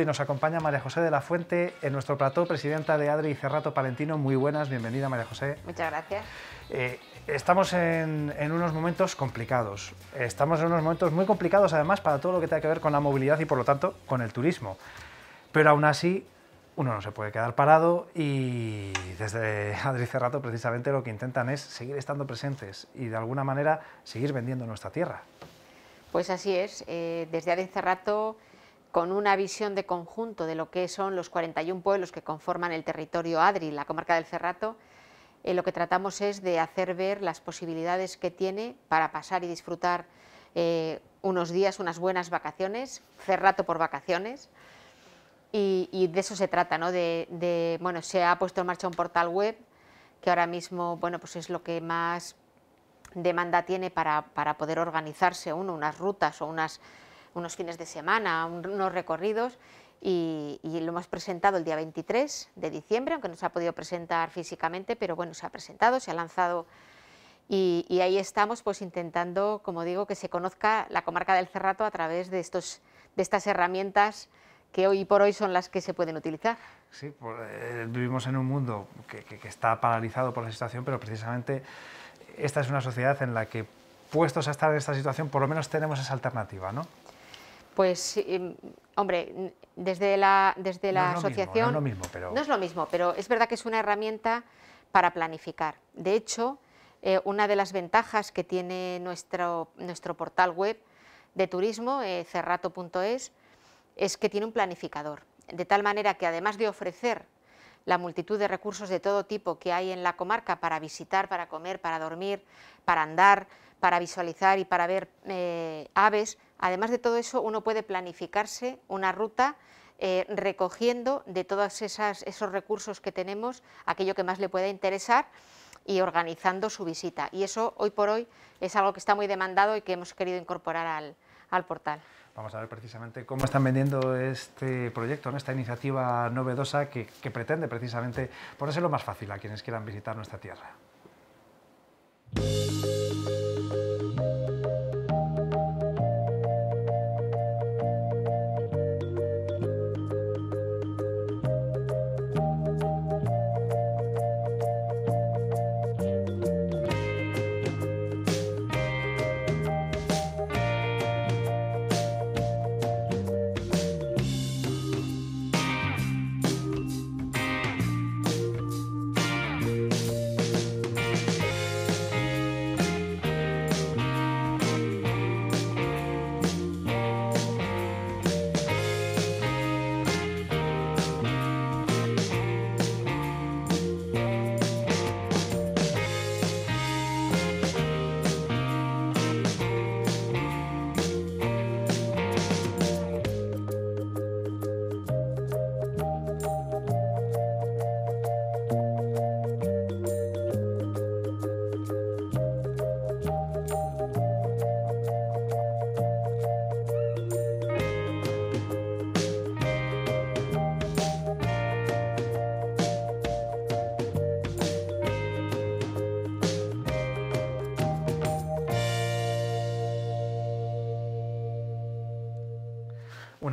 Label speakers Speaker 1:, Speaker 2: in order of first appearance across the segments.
Speaker 1: Y nos acompaña María José de la Fuente en nuestro plató, presidenta de Adri Cerrato Palentino. Muy buenas, bienvenida María José. Muchas gracias. Eh, estamos en, unos momentos complicados. Estamos en unos momentos muy complicados además para todo lo que tiene que ver con la movilidad y por lo tanto con el turismo. Pero aún así uno no se puede quedar parado y desde Adri y Cerrato precisamente lo que intentan es seguir estando presentes y de alguna manera seguir vendiendo nuestra tierra.
Speaker 2: Pues así es. Eh, desde Adri y Cerrato con una visión de conjunto de lo que son los 41 pueblos que conforman el territorio Adri, la comarca del Cerrato, eh, lo que tratamos es de hacer ver las posibilidades que tiene para pasar y disfrutar eh, unos días, unas buenas vacaciones, Cerrato por vacaciones, y, de eso se trata, ¿no? De, bueno, se ha puesto en marcha un portal web que ahora mismo, bueno, pues es lo que más demanda tiene para, para poder organizarse uno, unas rutas o unas unos fines de semana, unos recorridos, y, lo hemos presentado el día 23 de diciembre, aunque no se ha podido presentar físicamente, pero bueno, se ha presentado, se ha lanzado y, ahí estamos pues intentando, como digo, que se conozca la comarca del Cerrato a través de, estos, de estas herramientas que hoy por hoy son las que se pueden utilizar.
Speaker 1: Sí, pues, eh, vivimos en un mundo que, que está paralizado por la situación, pero precisamente esta es una sociedad en la que puestos a estar en esta situación, por lo menos tenemos esa alternativa, ¿no?
Speaker 2: Pues, em, hombre, desde la, desde la asociación... no, es mismo, pero... no, es lo mismo, pero es verdad que es una herramienta para planificar. De hecho, eh, una de las ventajas que tiene nuestro, nuestro portal web de turismo, eh, cerrato.es, es que tiene un planificador. De tal manera que además de ofrecer la multitud de recursos de todo tipo que hay en la comarca para visitar, para comer, para dormir, para andar, para visualizar y para ver eh, aves, Además de todo eso, uno puede planificarse una ruta eh, recogiendo de todos esos recursos que tenemos aquello que más le pueda interesar y organizando su visita. Y eso hoy por hoy es algo que está muy demandado y que hemos querido incorporar al, portal.
Speaker 1: Vamos a ver precisamente cómo están vendiendo este proyecto, esta iniciativa novedosa que, pretende precisamente lo más fácil a quienes quieran visitar nuestra tierra.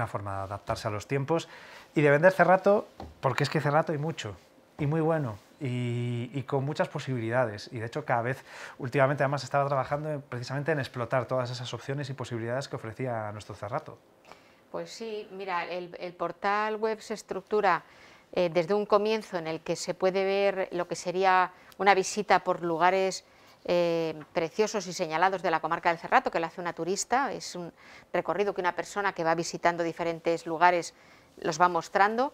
Speaker 1: forma de adaptarse a los tiempos y de vender cerrato, porque es que cerrato hay mucho y muy bueno. Y, con muchas posibilidades. Y de hecho cada vez, últimamente además estaba trabajando precisamente en explotar todas esas opciones y posibilidades que ofrecía nuestro cerrato.
Speaker 2: Pues sí, mira, el, portal web se estructura eh, desde un comienzo en el que se puede ver lo que sería una visita por lugares eh, preciosos y señalados de la comarca del Cerrato, que la hace una turista, es un recorrido que una persona que va visitando diferentes lugares los va mostrando,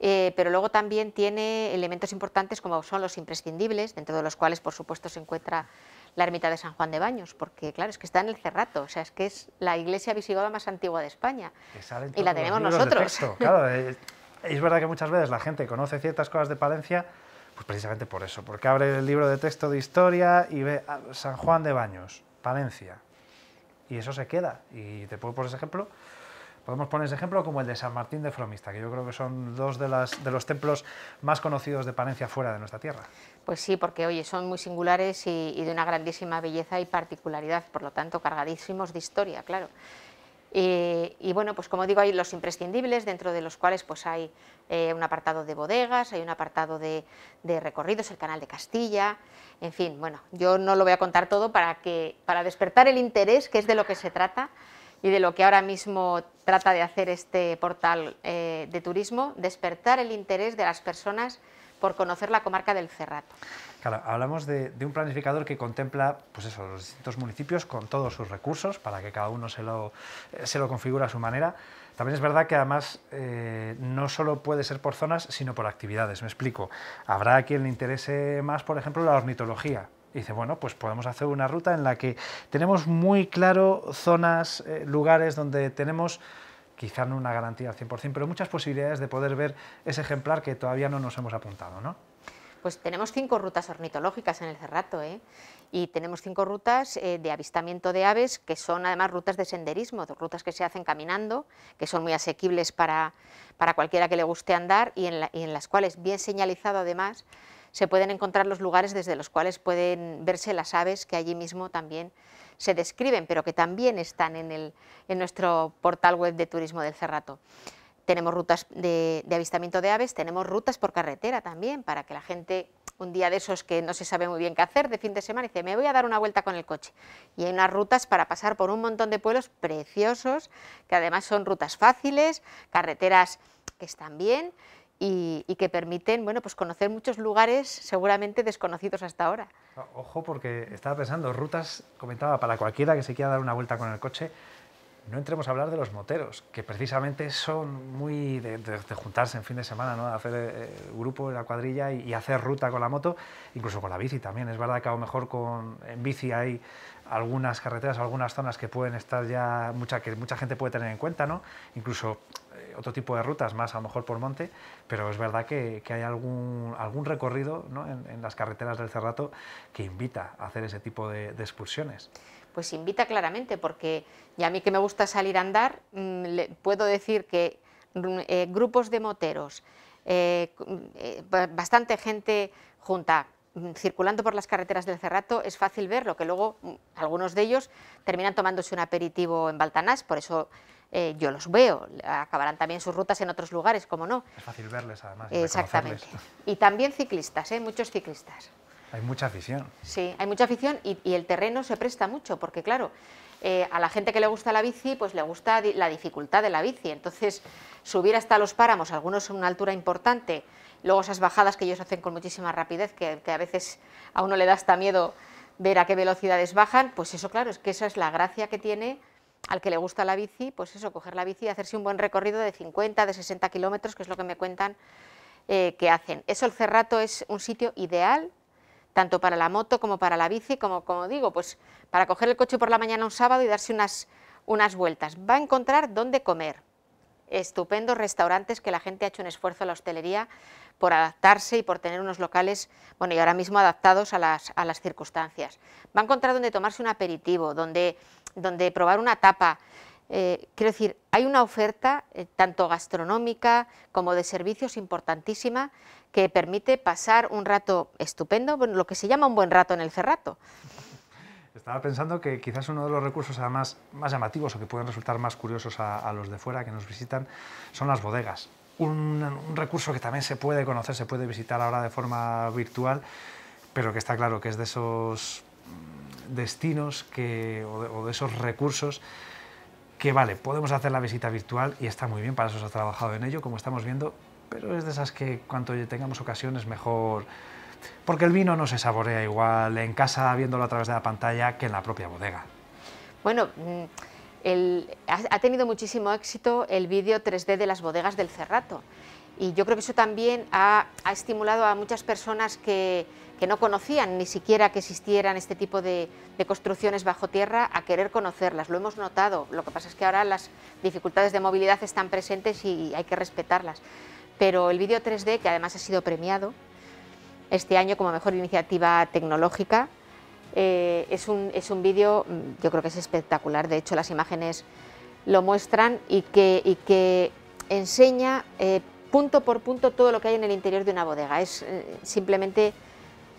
Speaker 2: eh, pero luego también tiene elementos importantes como son los imprescindibles, dentro de los cuales por supuesto se encuentra la ermita de San Juan de Baños, porque claro, es que está en el Cerrato, o sea, es que es la iglesia visigoda más antigua de España y la tenemos nosotros.
Speaker 1: es, es verdad que muchas veces la gente conoce ciertas cosas de Palencia, pues precisamente por eso, porque abre el libro de texto de historia y ve a San Juan de Baños, Palencia. Y eso se queda. Y te puedo poner ese ejemplo. Podemos poner ese ejemplo como el de San Martín de Fromista, que yo creo que son dos de, de los templos más conocidos de Palencia fuera de nuestra tierra.
Speaker 2: Pues sí, porque oye, son muy singulares y de una grandísima belleza y particularidad, por lo tanto cargadísimos de historia, claro. Y, bueno, pues como digo, hay los imprescindibles, dentro de los cuales pues hay eh, un apartado de bodegas, hay un apartado de, recorridos, el canal de Castilla, en fin, bueno, yo no lo voy a contar todo para, que, para despertar el interés, que es de lo que se trata y de lo que ahora mismo trata de hacer este portal eh, de turismo, despertar el interés de las personas por conocer la comarca del Cerrato.
Speaker 1: Claro, hablamos de, un planificador que contempla pues eso, los distintos municipios con todos sus recursos para que cada uno se lo, eh, se lo a su manera. También es verdad que además eh, no solo puede ser por zonas, sino por actividades. Me explico. Habrá quien le interese más, por ejemplo, la ornitología. dice, bueno, pues podemos hacer una ruta en la que tenemos muy claro zonas, eh, lugares donde tenemos quizá no una garantía al 100%, pero muchas posibilidades de poder ver ese ejemplar que todavía no nos hemos apuntado, ¿no?
Speaker 2: Pues tenemos cinco rutas ornitológicas en el Cerrato, ¿eh? y tenemos cinco rutas eh, de avistamiento de aves que son además rutas de senderismo, rutas que se hacen caminando, que son muy asequibles para, cualquiera que le guste andar y en, y en las cuales, bien señalizado además, se pueden encontrar los lugares desde los cuales pueden verse las aves que allí mismo también se describen, pero que también están en, el, en nuestro portal web de Turismo del Cerrato. Tenemos rutas de, avistamiento de aves, tenemos rutas por carretera también, para que la gente un día de esos que no se sabe muy bien qué hacer de fin de semana, dice, me voy a dar una vuelta con el coche. Y hay unas rutas para pasar por un montón de pueblos preciosos, que además son rutas fáciles, carreteras que están bien y, que permiten bueno, pues conocer muchos lugares seguramente desconocidos hasta ahora.
Speaker 1: Ojo, porque estaba pensando, rutas, comentaba, para cualquiera que se quiera dar una vuelta con el coche, no entremos a hablar de los moteros, que precisamente son muy de, juntarse en fin de semana, ¿no? hacer eh, eh, grupo la cuadrilla y, hacer ruta con la moto, incluso con la bici también. Es verdad que a lo mejor con, en bici hay algunas carreteras, algunas zonas que pueden estar ya, mucha, que mucha gente puede tener en cuenta, ¿no? incluso otro tipo de rutas más, a lo mejor por monte, pero es verdad que, hay algún, algún recorrido ¿no? en, las carreteras del Cerrato que invita a hacer ese tipo de, excursiones
Speaker 2: pues invita claramente, porque ya a mí que me gusta salir a andar, mm, le puedo decir que mm, eh, grupos de moteros, eh, eh, bastante gente junta, mm, circulando por las carreteras del Cerrato, es fácil verlo, que luego algunos de ellos terminan tomándose un aperitivo en Baltanás, por eso eh, yo los veo. Acabarán también sus rutas en otros lugares, como no.
Speaker 1: Es fácil verles, además. Exactamente.
Speaker 2: Y también ciclistas, ¿eh? muchos ciclistas.
Speaker 1: Hay mucha afición.
Speaker 2: Sí, hay mucha afición y, el terreno se presta mucho, porque claro, eh, a la gente que le gusta la bici, pues le gusta la dificultad de la bici. Entonces, subir hasta los páramos, algunos son una altura importante, luego esas bajadas que ellos hacen con muchísima rapidez, que, que a veces a uno le da hasta miedo ver a qué velocidades bajan, pues eso claro, es que esa es la gracia que tiene al que le gusta la bici, pues eso, coger la bici y hacerse un buen recorrido de 50, de 60 kilómetros, que es lo que me cuentan eh, que hacen. Eso el Cerrato es un sitio ideal, tanto para la moto como para la bici, como, como digo, pues para coger el coche por la mañana un sábado y darse unas, unas vueltas. Va a encontrar dónde comer. Estupendos restaurantes que la gente ha hecho un esfuerzo a la hostelería por adaptarse y por tener unos locales, bueno, y ahora mismo adaptados a las, a las circunstancias. Va a encontrar donde tomarse un aperitivo, donde donde probar una tapa. Eh, quiero decir, hay una oferta eh, tanto gastronómica como de servicios importantísima que permite pasar un rato estupendo, lo que se llama un buen rato en el cerrato.
Speaker 1: Estaba pensando que quizás uno de los recursos además más llamativos o que pueden resultar más curiosos a, los de fuera que nos visitan son las bodegas. Un, un, recurso que también se puede conocer, se puede visitar ahora de forma virtual, pero que está claro que es de esos destinos que, o, de, esos recursos que, vale, podemos hacer la visita virtual y está muy bien, para eso se ha trabajado en ello, como estamos viendo, pero es de esas que cuanto tengamos ocasiones mejor porque el vino no se saborea igual en casa viéndolo a través de la pantalla que en la propia bodega.
Speaker 2: Bueno, mm, ha tenido muchísimo éxito el vídeo 3D de las bodegas del Cerrato y yo creo que eso también ha estimulado a muchas personas que, que no conocían ni siquiera que existieran este tipo de, construcciones bajo tierra a querer conocerlas. Lo hemos notado. Lo que pasa es que ahora las dificultades de movilidad están presentes y hay que respetarlas. Pero el vídeo 3D, que además ha sido premiado este año como mejor iniciativa tecnológica, eh, es un, es un vídeo, mm, yo creo que es espectacular. De hecho, las imágenes lo muestran y que, que enseña eh, punto por punto todo lo que hay en el interior de una bodega. Es eh, simplemente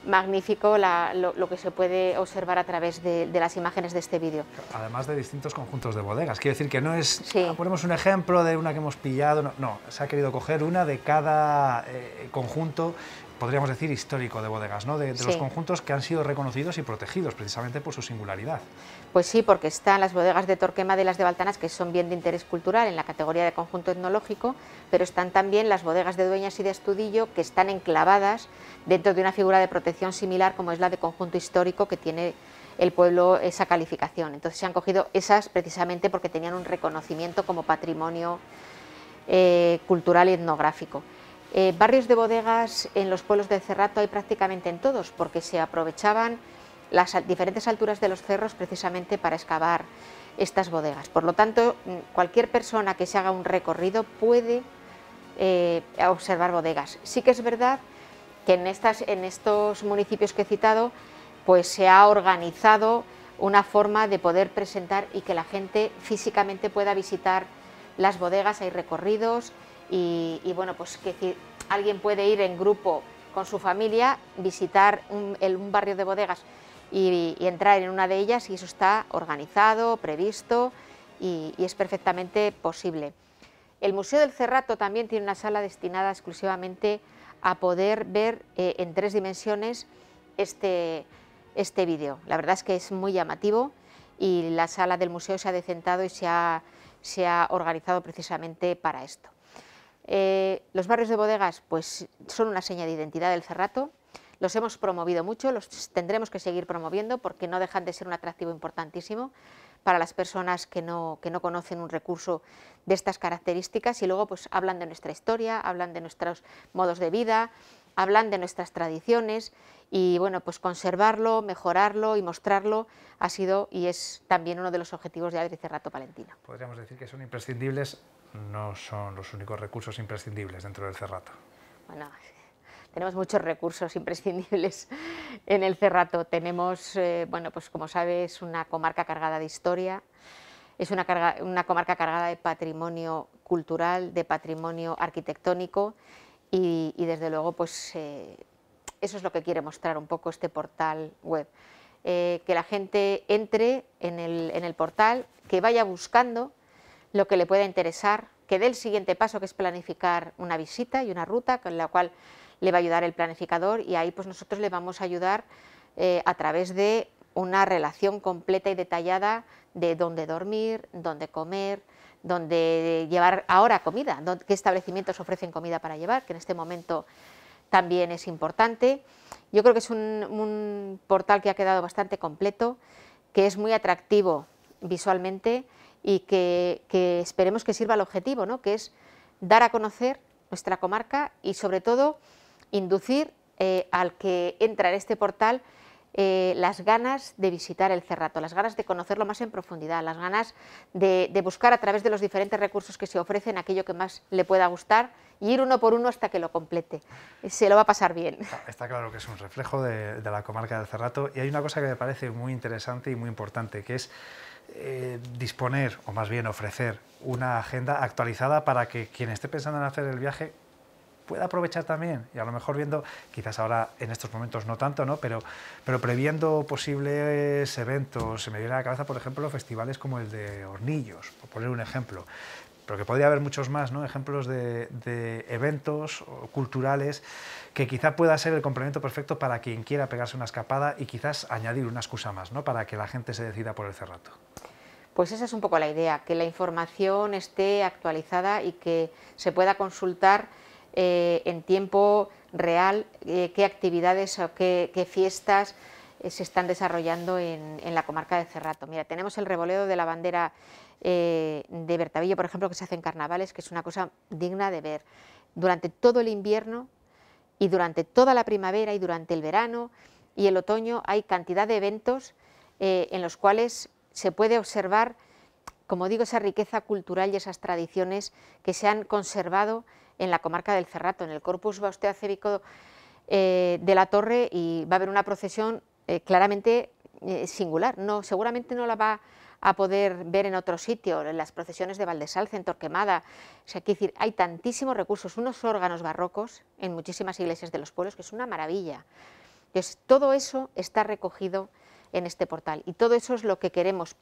Speaker 2: magnífico lo, que se puede observar a través de, las imágenes de este vídeo.
Speaker 1: Además de distintos conjuntos de bodegas. Quiero decir que no es, ah, ponemos un ejemplo de una que hemos pillado, no, se ha querido coger una de cada eh, conjunto podríamos decir, histórico de bodegas, ¿no? de, los conjuntos que han sido reconocidos y protegidos precisamente por su singularidad.
Speaker 2: Pues sí, porque están las bodegas de Torquemada de las de Baltanas, que son bien de interés cultural en la categoría de conjunto etnológico, pero están también las bodegas de Dueñas y de Estudillo, que están enclavadas dentro de una figura de protección similar como es la de conjunto histórico que tiene el pueblo esa calificación. Entonces se han cogido esas precisamente porque tenían un reconocimiento como patrimonio eh, cultural y etnográfico. Eh, barrios de bodegas en los pueblos de Cerrato hay prácticamente en todos, porque se aprovechaban las diferentes alturas de los cerros precisamente para excavar estas bodegas. Por lo tanto, mm, cualquier persona que se haga un recorrido puede eh, observar bodegas. Sí que es verdad que en, estas, en estos municipios que he citado, pues se ha organizado una forma de poder presentar y que la gente físicamente pueda visitar las bodegas, hay recorridos, y, bueno, pues que si alguien puede ir en grupo con su familia, visitar un, barrio de bodegas y, entrar en una de ellas y eso está organizado, previsto y, es perfectamente posible. El Museo del Cerrato también tiene una sala destinada exclusivamente a poder ver eh, en tres dimensiones este, este, vídeo. La verdad es que es muy llamativo y la sala del museo se ha decentado y se ha organizado precisamente para esto. Eh, los barrios de bodegas pues, son una seña de identidad del Cerrato, los hemos promovido mucho, los tendremos que seguir promoviendo porque no dejan de ser un atractivo importantísimo para las personas que no, que no conocen un recurso de estas características y luego pues hablan de nuestra historia, hablan de nuestros modos de vida, hablan de nuestras tradiciones y bueno, pues conservarlo, mejorarlo y mostrarlo ha sido y es también uno de los objetivos de Adri Cerrato Palentina.
Speaker 1: Podríamos decir que son imprescindibles, no son los únicos recursos imprescindibles dentro del Cerrato.
Speaker 2: Bueno, tenemos muchos recursos imprescindibles en el Cerrato. Tenemos, eh, bueno, pues como sabes, una comarca cargada de historia, es una, carga, una comarca cargada de patrimonio cultural, de patrimonio arquitectónico y, desde luego pues eh, eso es lo que quiere mostrar un poco este portal web. Eh, que la gente entre en el, portal, que vaya buscando lo que le pueda interesar, que dé el siguiente paso que es planificar una visita y una ruta con la cual le va a ayudar el planificador y ahí pues nosotros le vamos a ayudar eh, a través de una relación completa y detallada de dónde dormir, dónde comer, donde llevar ahora comida, qué establecimientos ofrecen comida para llevar, que en este momento también es importante. Yo creo que es un, portal que ha quedado bastante completo, que es muy atractivo visualmente y que, esperemos que sirva al objetivo, ¿no? que es dar a conocer nuestra comarca y sobre todo inducir eh, al que entra en este portal eh, las ganas de visitar el cerrato, las ganas de conocerlo más en profundidad, las ganas de, buscar a través de los diferentes recursos que se ofrecen aquello que más le pueda gustar y ir uno por uno hasta que lo complete. Se lo va a pasar bien.
Speaker 1: Está, claro que es un reflejo de, la comarca del cerrato y hay una cosa que me parece muy interesante y muy importante, que es eh, disponer, o más bien ofrecer, una agenda actualizada para que quien esté pensando en hacer el viaje pueda aprovechar también. Y a lo mejor viendo, quizás ahora en estos momentos no tanto, ¿no? Pero, pero previendo posibles eventos, se me viene a la cabeza, por ejemplo, festivales como el de Hornillos, por poner un ejemplo pero que podría haber muchos más, ¿no? ejemplos de, eventos culturales que quizás pueda ser el complemento perfecto para quien quiera pegarse una escapada y quizás añadir una excusa más ¿no? para que la gente se decida por el cerrato.
Speaker 2: Pues esa es un poco la idea, que la información esté actualizada y que se pueda consultar eh, en tiempo real eh, qué actividades o qué, fiestas eh, se están desarrollando en, la comarca de Cerrato. Mira, tenemos el revoleo de la bandera de Bertavillo, por ejemplo, que se hace en carnavales, que es una cosa digna de ver. Durante todo el invierno y durante toda la primavera y durante el verano y el otoño hay cantidad de eventos en los cuales se puede observar como digo, esa riqueza cultural y esas tradiciones que se han conservado en la comarca del Cerrato. En el Corpus va usted a de la Torre y va a haber una procesión eh, claramente eh, singular. No, seguramente no la va a poder ver en otro sitio, en las procesiones de Valdesalce, en Torquemada. decir, hay tantísimos recursos, unos órganos barrocos en muchísimas iglesias de los pueblos, que es una maravilla. todo eso está recogido en este portal y todo eso es lo que queremos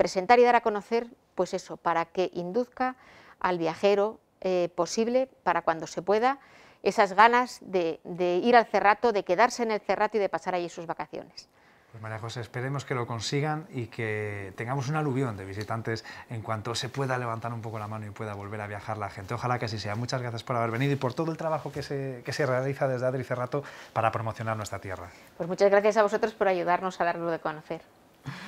Speaker 2: presentar y dar a conocer, pues eso, para que induzca al viajero eh, posible, para cuando se pueda, esas ganas de, ir al cerrato, de quedarse en el cerrato y de pasar allí sus vacaciones.
Speaker 1: Pues María José, esperemos que lo consigan y que tengamos un aluvión de visitantes en cuanto se pueda levantar un poco la mano y pueda volver a viajar la gente. Ojalá que así sea. Muchas gracias por haber venido y por todo el trabajo que se, que se realiza desde Adri Cerrato para promocionar nuestra tierra.
Speaker 2: Pues muchas gracias a vosotros por ayudarnos a darlo de conocer.